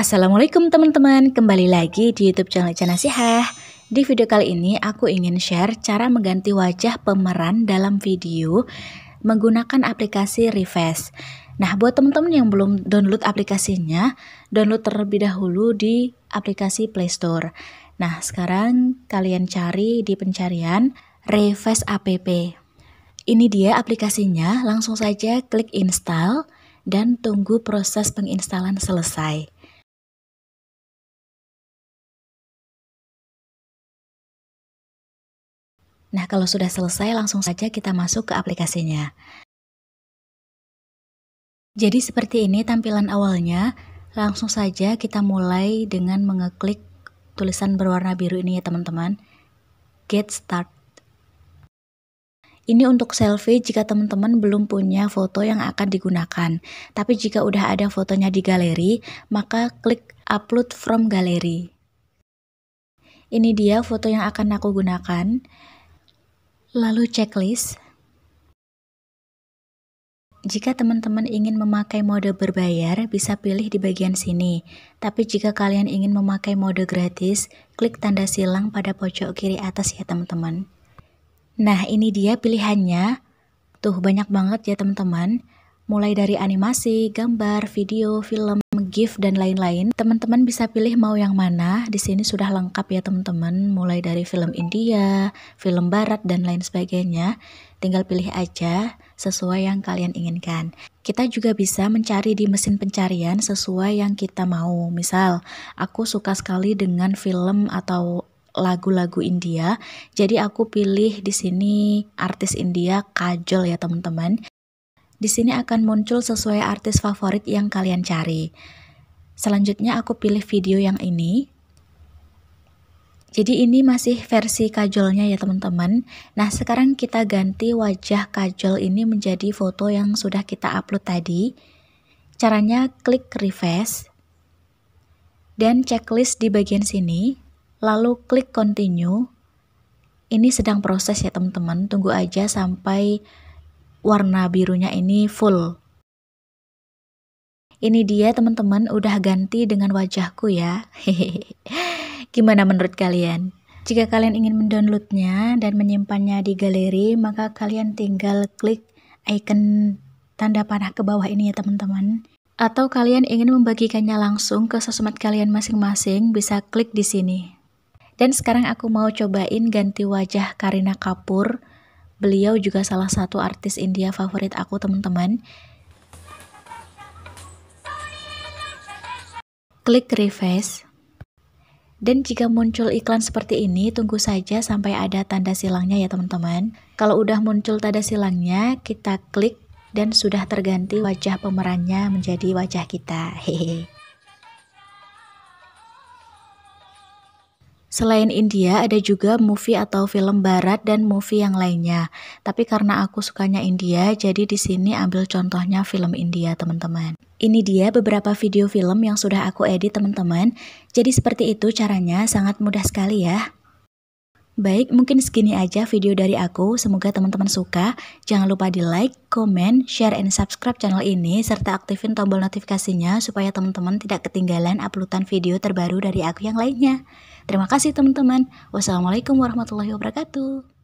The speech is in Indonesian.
Assalamualaikum teman-teman, kembali lagi di YouTube channel Cana Sihah. Di video kali ini aku ingin share cara mengganti wajah pemeran dalam video menggunakan aplikasi ReFace. Nah, buat teman-teman yang belum download aplikasinya, download terlebih dahulu di aplikasi Play Store. Nah, sekarang kalian cari di pencarian ReFace App. Ini dia aplikasinya, langsung saja klik install dan tunggu proses penginstalan selesai. Nah, kalau sudah selesai, langsung saja kita masuk ke aplikasinya. Jadi seperti ini tampilan awalnya. Langsung saja kita mulai dengan mengeklik tulisan berwarna biru ini ya teman-teman. Get start. Ini untuk selfie jika teman-teman belum punya foto yang akan digunakan. Tapi jika udah ada fotonya di galeri, maka klik upload from gallery. Ini dia foto yang akan aku gunakan. Lalu checklist. Jika teman-teman ingin memakai mode berbayar, bisa pilih di bagian sini. Tapi jika kalian ingin memakai mode gratis, klik tanda silang pada pojok kiri atas ya teman-teman. Nah, ini dia pilihannya. Tuh, banyak banget ya teman-teman. Mulai dari animasi, gambar, video, film, gift dan lain-lain. Teman-teman bisa pilih mau yang mana. Di sini sudah lengkap ya teman-teman, mulai dari film India, film barat dan lain sebagainya. Tinggal pilih aja sesuai yang kalian inginkan. Kita juga bisa mencari di mesin pencarian sesuai yang kita mau. Misal, aku suka sekali dengan film atau lagu-lagu India. Jadi aku pilih di sini artis India Kajol ya teman-teman. Di sini akan muncul sesuai artis favorit yang kalian cari. Selanjutnya aku pilih video yang ini. Jadi ini masih versi kajolnya ya teman-teman. Nah sekarang kita ganti wajah kajol ini menjadi foto yang sudah kita upload tadi. Caranya klik refresh. Dan checklist di bagian sini. Lalu klik continue ini sedang proses ya teman-teman tunggu aja sampai warna birunya ini full. Ini dia teman-teman udah ganti dengan wajahku ya. Gimana menurut kalian? Jika kalian ingin mendownloadnya dan menyimpannya di galeri, maka kalian tinggal klik icon tanda panah ke bawah ini ya teman-teman. Atau kalian ingin membagikannya langsung ke sosmed kalian masing-masing, bisa klik di sini. Dan sekarang aku mau cobain ganti wajah Karina Kapur Beliau juga salah satu artis India favorit aku, teman-teman. Klik refresh. Dan jika muncul iklan seperti ini, tunggu saja sampai ada tanda silangnya ya teman-teman. Kalau udah muncul tanda silangnya, kita klik dan sudah terganti wajah pemerannya menjadi wajah kita. Hehehe. Selain India, ada juga movie atau film barat dan movie yang lainnya. Tapi karena aku sukanya India, jadi di sini ambil contohnya film India, teman-teman. Ini dia beberapa video film yang sudah aku edit, teman-teman. Jadi seperti itu caranya, sangat mudah sekali ya. Baik, mungkin segini aja video dari aku. Semoga teman-teman suka. Jangan lupa di like, comment, share, and subscribe channel ini, serta aktifin tombol notifikasinya supaya teman-teman tidak ketinggalan uploadan video terbaru dari aku yang lainnya. Terima kasih teman-teman. Wassalamualaikum warahmatullahi wabarakatuh.